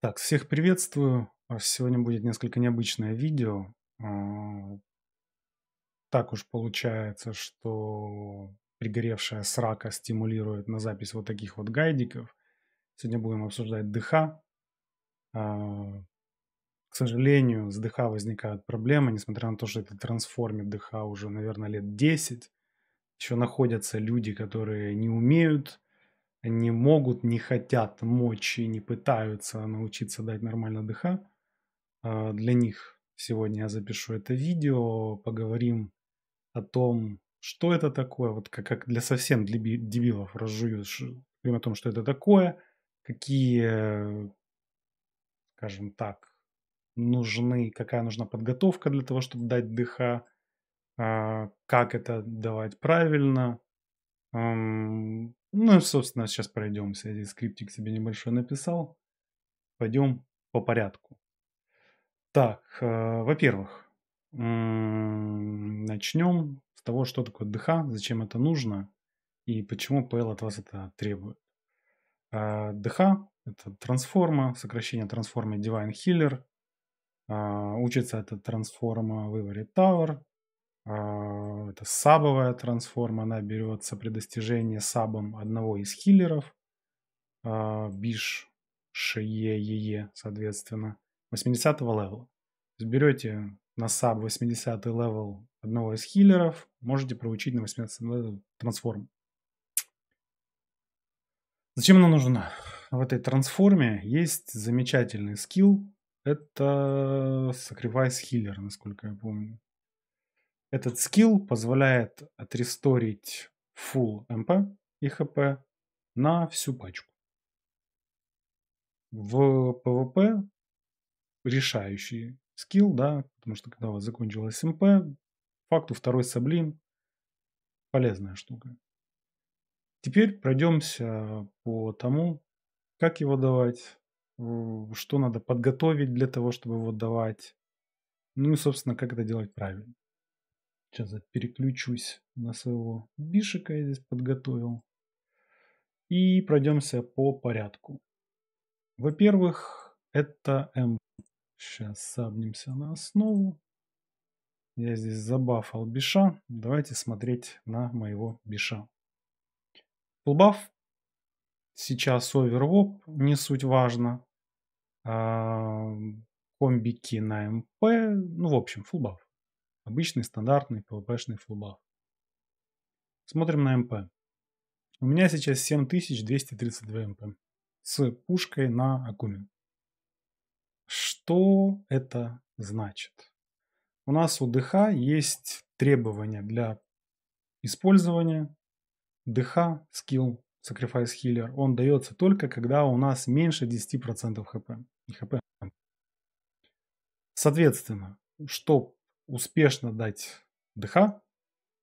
Так, всех приветствую. А, сегодня будет несколько необычное видео. А, так уж получается, что пригоревшая срака стимулирует на запись вот таких вот гайдиков. Сегодня будем обсуждать ДХ. А, к сожалению, с ДХ возникают проблемы, несмотря на то, что это трансформит ДХ уже, наверное, лет 10. Еще находятся люди, которые не умеют не могут, не хотят мочь и не пытаются научиться дать нормально дыха, а, для них сегодня я запишу это видео, поговорим о том, что это такое, вот как, как для совсем дебилов разжую, о том, что это такое, какие, скажем так, нужны, какая нужна подготовка для того, чтобы дать дыха, а, как это давать правильно, ну и, собственно, сейчас пройдемся. Я скриптик себе небольшой написал. Пойдем по порядку. Так, э, во-первых, э, начнем с того, что такое ДХ, зачем это нужно и почему PL от вас это требует. Э, ДХ – это трансформа, сокращение трансформы Divine Healer. Э, учится эта трансформа в Ivory Tower, а, это сабовая трансформа, она берется при достижении сабом одного из хиллеров. А, биш, Шие, Ее, соответственно, 80 го левела. Берете на саб 80 левел одного из хиллеров, можете проучить на 80 левел трансформ. Зачем она нужна? В этой трансформе есть замечательный скилл. Это Sacrifice Healer, насколько я помню. Этот скилл позволяет отресторить full MP и HP на всю пачку. В PvP решающий скилл, да, потому что когда у вас закончилось МП, факту второй саблин полезная штука. Теперь пройдемся по тому, как его давать, что надо подготовить для того, чтобы его давать, ну и, собственно, как это делать правильно. Сейчас я переключусь на своего бишика, я здесь подготовил. И пройдемся по порядку. Во-первых, это M. Сейчас сабнемся на основу. Я здесь забафал биша. Давайте смотреть на моего биша. Фулбаф. Сейчас овервоп, не суть важно. А, комбики на МП. Ну, в общем, фулбаф. Обычный стандартный PvP-шный фулбаф. Смотрим на МП. У меня сейчас 7232 МП с пушкой на Акумин. Что это значит? У нас у ДХ есть требования для использования. ДХ, скилл, sacrifice healer, он дается только когда у нас меньше 10% хп. И хп. Соответственно, что успешно дать ДХ,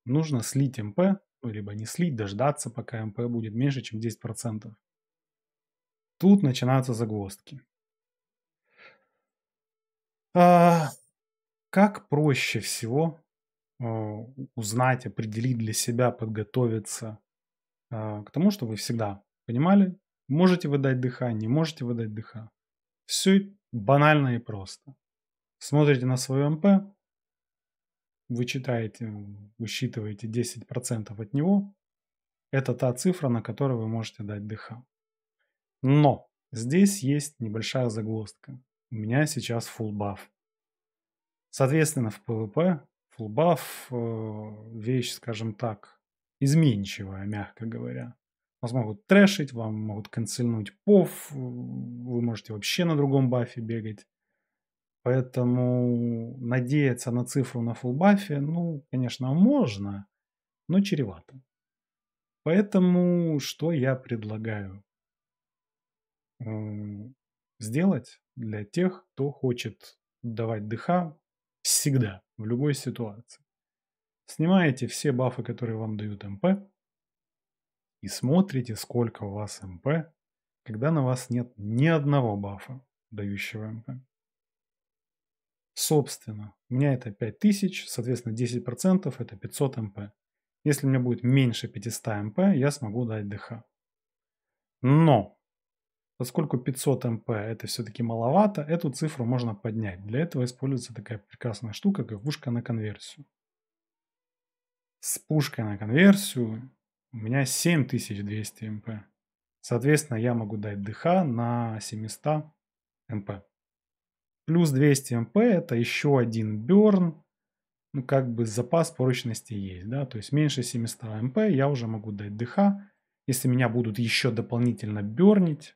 нужно слить МП, ну, либо не слить, дождаться, пока МП будет меньше, чем 10%. Тут начинаются загвоздки. А, как проще всего а, узнать, определить для себя, подготовиться а, к тому, что вы всегда понимали, можете выдать дать ДХ, не можете выдать дать ДХ. Все банально и просто. Смотрите на свое МП, вы читаете, высчитываете 10% от него, это та цифра, на которую вы можете дать ДХ. Но здесь есть небольшая загвоздка. У меня сейчас full buff. Соответственно, в PvP full buff э, вещь, скажем так, изменчивая, мягко говоря. Вас могут трэшить, вам могут канцельнуть пов, э, вы можете вообще на другом бафе бегать. Поэтому надеяться на цифру на фулбафе, ну, конечно, можно, но чревато. Поэтому что я предлагаю эм, сделать для тех, кто хочет давать дыха всегда, в любой ситуации. Снимаете все бафы, которые вам дают МП, и смотрите, сколько у вас МП, когда на вас нет ни одного бафа, дающего МП. Собственно, у меня это 5000, соответственно 10% это 500 МП. Если у меня будет меньше 500 МП, я смогу дать ДХ. Но, поскольку 500 МП это все-таки маловато, эту цифру можно поднять. Для этого используется такая прекрасная штука, как пушка на конверсию. С пушкой на конверсию у меня 7200 МП. Соответственно, я могу дать ДХ на 700 МП. Плюс 200 МП это еще один берн, ну как бы запас прочности есть, да, то есть меньше 700 МП я уже могу дать ДХ, если меня будут еще дополнительно бернить,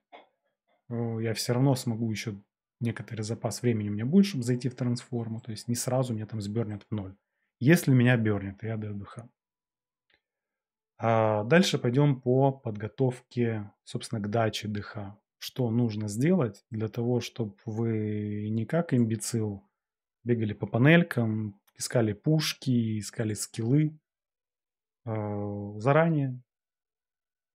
э, я все равно смогу еще некоторый запас времени у меня будет, чтобы зайти в трансформу, то есть не сразу меня там сбернет в ноль. Если меня бернет, я даю ДХ. А дальше пойдем по подготовке, собственно, к даче ДХ что нужно сделать для того, чтобы вы не как имбецил бегали по панелькам, искали пушки, искали скиллы. А, заранее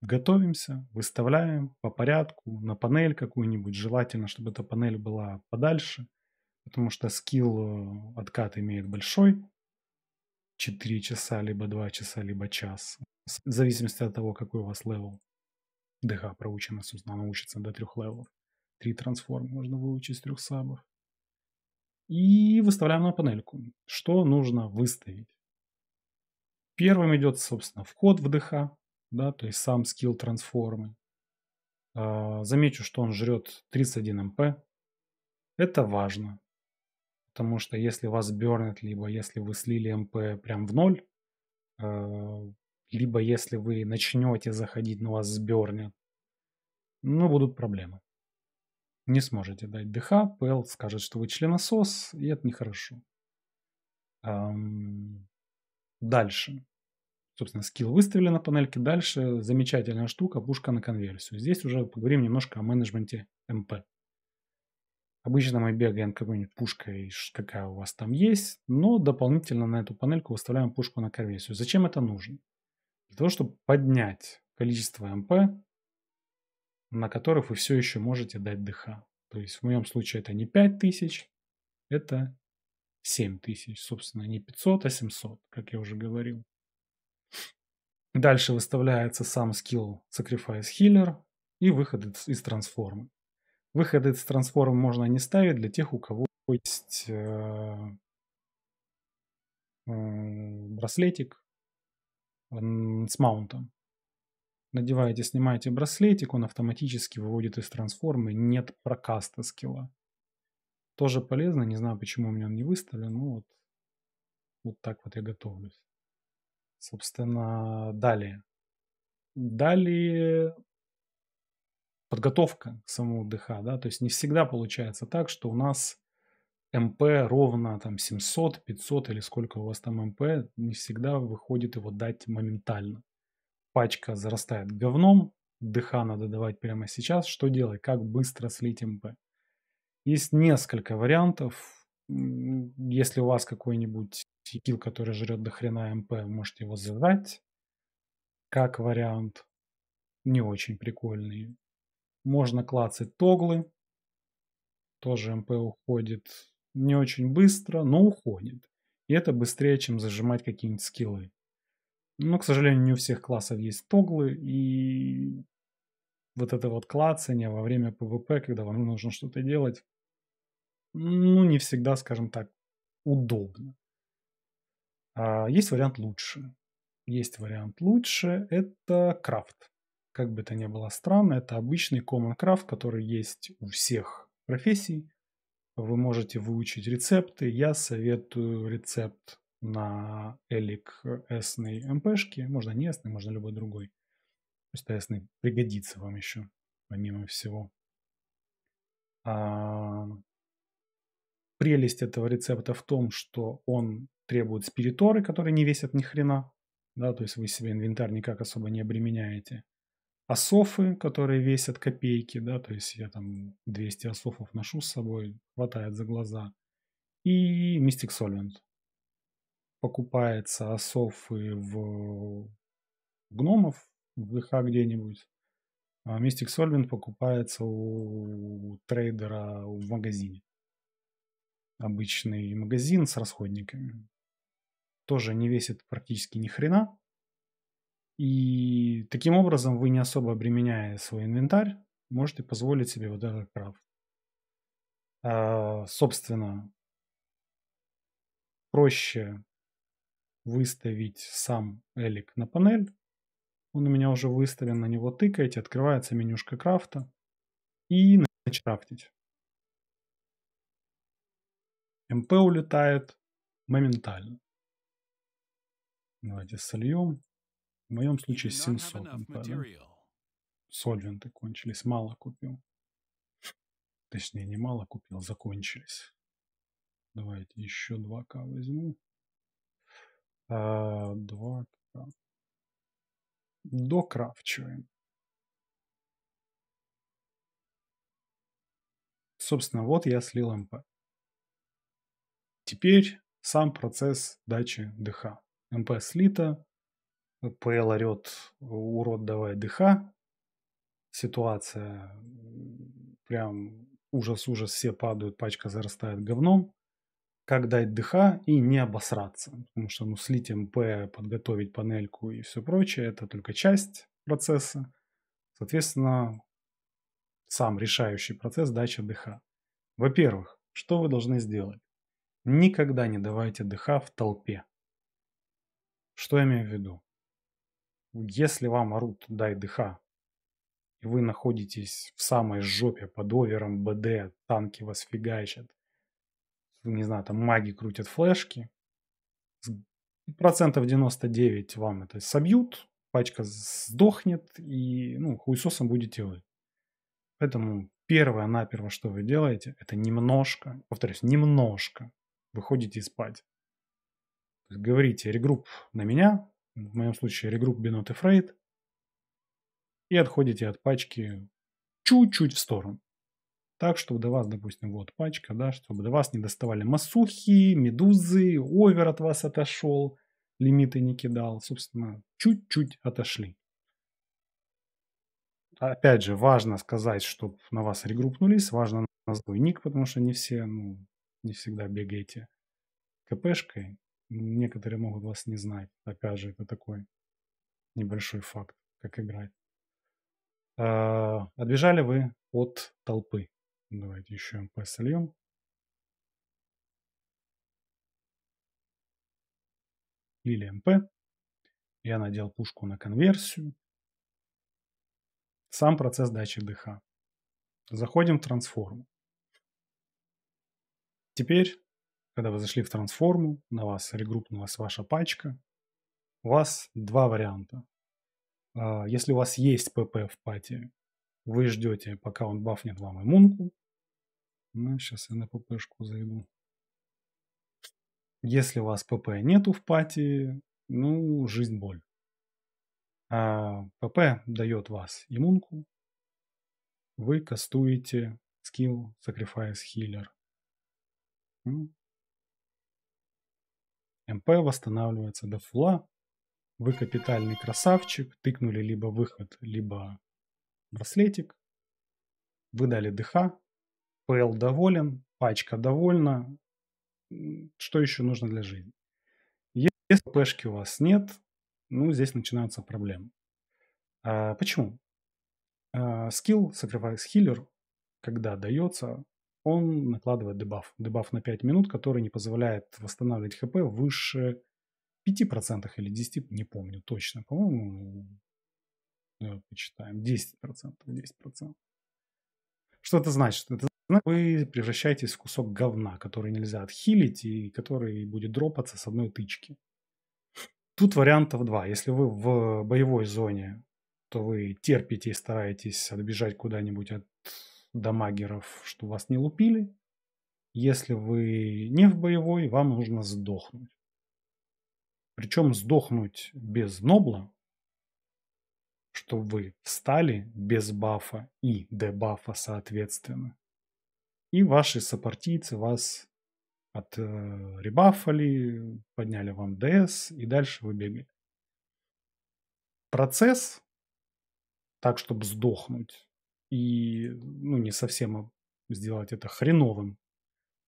готовимся, выставляем по порядку на панель какую-нибудь. Желательно, чтобы эта панель была подальше, потому что скилл э, откат имеет большой. 4 часа, либо 2 часа, либо час. В зависимости от того, какой у вас левел. ДХ проучена, собственно, научится до трех левелов. Три трансформа можно выучить с трех сабов. И выставляем на панельку, что нужно выставить. Первым идет, собственно, вход в ДХ, да, то есть сам скилл трансформы. А, замечу, что он жрет 31 МП. Это важно, потому что если вас бернет, либо если вы слили МП прям в ноль, а, либо если вы начнете заходить, но вас сбернет, ну, будут проблемы. Не сможете дать ДХ, ПЛ скажет, что вы членосос, и это нехорошо. Эм... Дальше. Собственно, скилл выставили на панельке. Дальше замечательная штука, пушка на конверсию. Здесь уже поговорим немножко о менеджменте МП. Обычно мы бегаем какой-нибудь пушкой, какая у вас там есть, но дополнительно на эту панельку выставляем пушку на конверсию. Зачем это нужно? для того, чтобы поднять количество МП, на которых вы все еще можете дать ДХ. То есть в моем случае это не 5000, это 7000, собственно, не 500, а 700, как я уже говорил. Дальше выставляется сам скилл Sacrifice Healer и выход из, трансформы. Выход из трансформы можно не ставить для тех, у кого есть э, э, браслетик с маунтом. Надеваете, снимаете браслетик, он автоматически выводит из трансформы, нет прокаста скилла. Тоже полезно, не знаю, почему у меня он не выставлен, но ну вот, вот так вот я готовлюсь. Собственно, далее. Далее подготовка к самому ДХ, да, то есть не всегда получается так, что у нас МП ровно там 700, 500 или сколько у вас там МП, не всегда выходит его дать моментально. Пачка зарастает говном, ДХ надо давать прямо сейчас. Что делать? Как быстро слить МП? Есть несколько вариантов. Если у вас какой-нибудь фитил, который жрет до хрена МП, можете его задать. Как вариант не очень прикольный. Можно клацать тоглы. Тоже МП уходит не очень быстро, но уходит. И это быстрее, чем зажимать какие-нибудь скиллы. Но, к сожалению, не у всех классов есть тоглы, и вот это вот клацание во время ПВП, когда вам нужно что-то делать, ну, не всегда, скажем так, удобно. А есть вариант лучше. Есть вариант лучше, это крафт. Как бы это ни было странно, это обычный common крафт, который есть у всех профессий вы можете выучить рецепты. Я советую рецепт на элик эсной МПшки. Можно не эсный, можно любой другой. Просто эсный пригодится вам еще, помимо всего. А... Прелесть этого рецепта в том, что он требует спириторы, которые не весят ни хрена. Да, то есть вы себе инвентарь никак особо не обременяете. Асофы, которые весят копейки, да, то есть я там 200 асофов ношу с собой, хватает за глаза. И Mystic Solvent. Покупается асофы в гномов, в ВХ где-нибудь. А Mystic Solvent покупается у трейдера в магазине. Обычный магазин с расходниками. Тоже не весит практически ни хрена, и таким образом вы не особо обременяя свой инвентарь, можете позволить себе вот этот крафт. А, собственно, проще выставить сам элик на панель. Он у меня уже выставлен, на него тыкаете, открывается менюшка крафта и начинаете крафтить. МП улетает моментально. Давайте сольем. В моем случае 700. Сольвенты кончились, мало купил. Точнее, не мало купил, закончились. Давайте еще 2К возьму. А, 2К. Докрафчиваем. Собственно, вот я слил МП. Теперь сам процесс дачи ДХ. МП слита, ПЛ орет «Урод, давай дыха». Ситуация прям ужас-ужас, все падают, пачка зарастает говном. Как дать дыха и не обосраться? Потому что ну, слить МП, подготовить панельку и все прочее, это только часть процесса. Соответственно, сам решающий процесс дача дыха. Во-первых, что вы должны сделать? Никогда не давайте дыха в толпе. Что я имею в виду? Если вам орут «дай дыха», и вы находитесь в самой жопе под овером БД, танки вас фигачат, не знаю, там маги крутят флешки, процентов 99 вам это собьют, пачка сдохнет, и ну, хуесосом будете вы. Поэтому первое наперво, что вы делаете, это немножко, повторюсь, немножко выходите спать. Говорите, регрупп на меня, в моем случае регрупп Бинот и Фрейд, и отходите от пачки чуть-чуть в сторону. Так, чтобы до вас, допустим, вот пачка, да, чтобы до вас не доставали масухи, медузы, овер от вас отошел, лимиты не кидал, собственно, чуть-чуть отошли. Опять же, важно сказать, чтобы на вас регруппнулись, важно на ник, потому что не все, ну, не всегда бегаете кпшкой, некоторые могут вас не знать. Опять же, это такой небольшой факт, как играть. А, отбежали вы от толпы. Давайте еще МП сольем. Лили МП. Я надел пушку на конверсию. Сам процесс дачи ДХ. Заходим в трансформу. Теперь когда вы зашли в трансформу, на вас регруппнулась ваша пачка, у вас два варианта. А, если у вас есть ПП в пати, вы ждете, пока он бафнет вам иммунку. Ну, сейчас я на ППшку зайду. Если у вас ПП нету в пати, ну, жизнь боль. А ПП дает вас иммунку. Вы кастуете скилл Sacrifice Healer. Ну, МП восстанавливается до фула. Вы капитальный красавчик. Тыкнули либо выход, либо браслетик. Вы дали ДХ. ПЛ доволен. Пачка довольна. Что еще нужно для жизни? Если пешки у вас нет, ну, здесь начинаются проблемы. А, почему? А, скилл Sacrifice Healer, когда дается, он накладывает дебаф. Дебаф на 5 минут, который не позволяет восстанавливать хп выше 5% или 10%, не помню точно. По-моему, давай почитаем, 10%, 10%. Что это значит? Это значит, вы превращаетесь в кусок говна, который нельзя отхилить и который будет дропаться с одной тычки. Тут вариантов два. Если вы в боевой зоне, то вы терпите и стараетесь отбежать куда-нибудь от дамагеров, что вас не лупили. Если вы не в боевой, вам нужно сдохнуть. Причем сдохнуть без нобла, чтобы вы встали без бафа и дебафа соответственно. И ваши сопартийцы вас от э, ребафали, подняли вам ДС и дальше вы бегали. Процесс, так чтобы сдохнуть, и, ну, не совсем сделать это хреновым,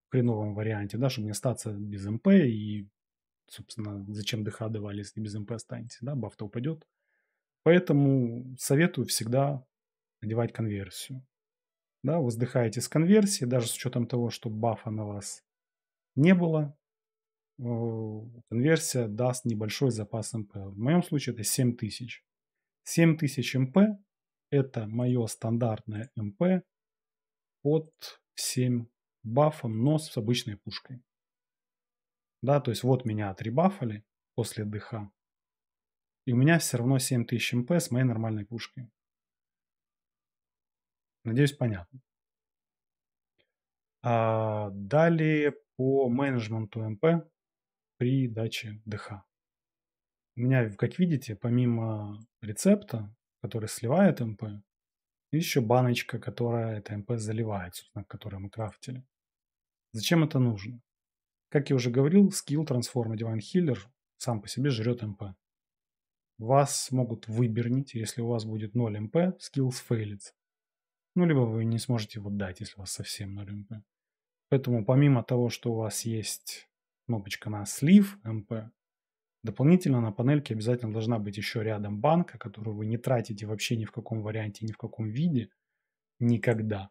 в хреновом варианте, да, чтобы не остаться без МП и, собственно, зачем ДХ давали, если без МП останетесь, да, баф-то упадет. Поэтому советую всегда надевать конверсию. Да, вы сдыхаете с конверсии, даже с учетом того, что бафа на вас не было, э, конверсия даст небольшой запас МП. В моем случае это 7000. 7000 МП это мое стандартное МП под 7 бафом, но с обычной пушкой. Да, то есть вот меня отребафали после ДХ. И у меня все равно 7000 МП с моей нормальной пушкой. Надеюсь, понятно. А далее по менеджменту МП при даче ДХ. У меня, как видите, помимо рецепта который сливает МП, и еще баночка, которая это МП заливает, собственно, которую мы крафтили. Зачем это нужно? Как я уже говорил, скилл Transform Divine Healer сам по себе жрет МП. Вас могут выбернить, если у вас будет 0 МП, скилл сфейлится. Ну, либо вы не сможете его дать, если у вас совсем 0 МП. Поэтому помимо того, что у вас есть кнопочка на слив МП, Дополнительно на панельке обязательно должна быть еще рядом банка, которую вы не тратите вообще ни в каком варианте, ни в каком виде никогда,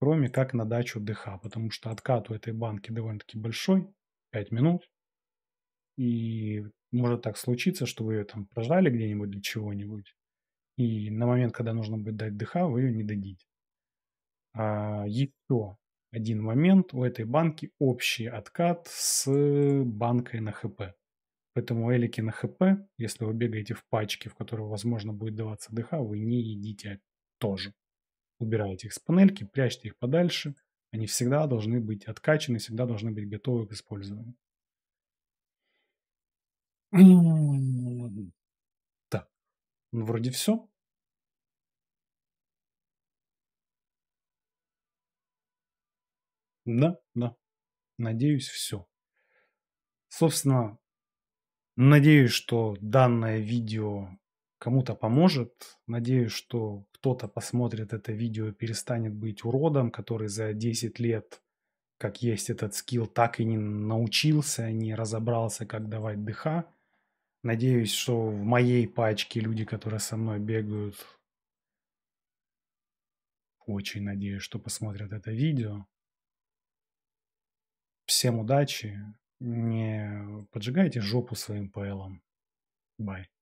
кроме как на дачу ДХ, потому что откат у этой банки довольно-таки большой, 5 минут, и может так случиться, что вы ее там прождали где-нибудь для чего-нибудь, и на момент, когда нужно будет дать ДХ, вы ее не дадите. А еще один момент, у этой банки общий откат с банкой на ХП. Поэтому элики на ХП, если вы бегаете в пачке, в которую возможно, будет даваться дыха, вы не едите тоже. Убираете их с панельки, прячьте их подальше. Они всегда должны быть откачаны, всегда должны быть готовы к использованию. Так, ну вроде все. Да, да. Надеюсь, все. Собственно, Надеюсь, что данное видео кому-то поможет. Надеюсь, что кто-то посмотрит это видео и перестанет быть уродом, который за 10 лет, как есть этот скилл, так и не научился, не разобрался, как давать дыха. Надеюсь, что в моей пачке люди, которые со мной бегают, очень надеюсь, что посмотрят это видео. Всем удачи, не поджигайте жопу своим ПЛом. Бай.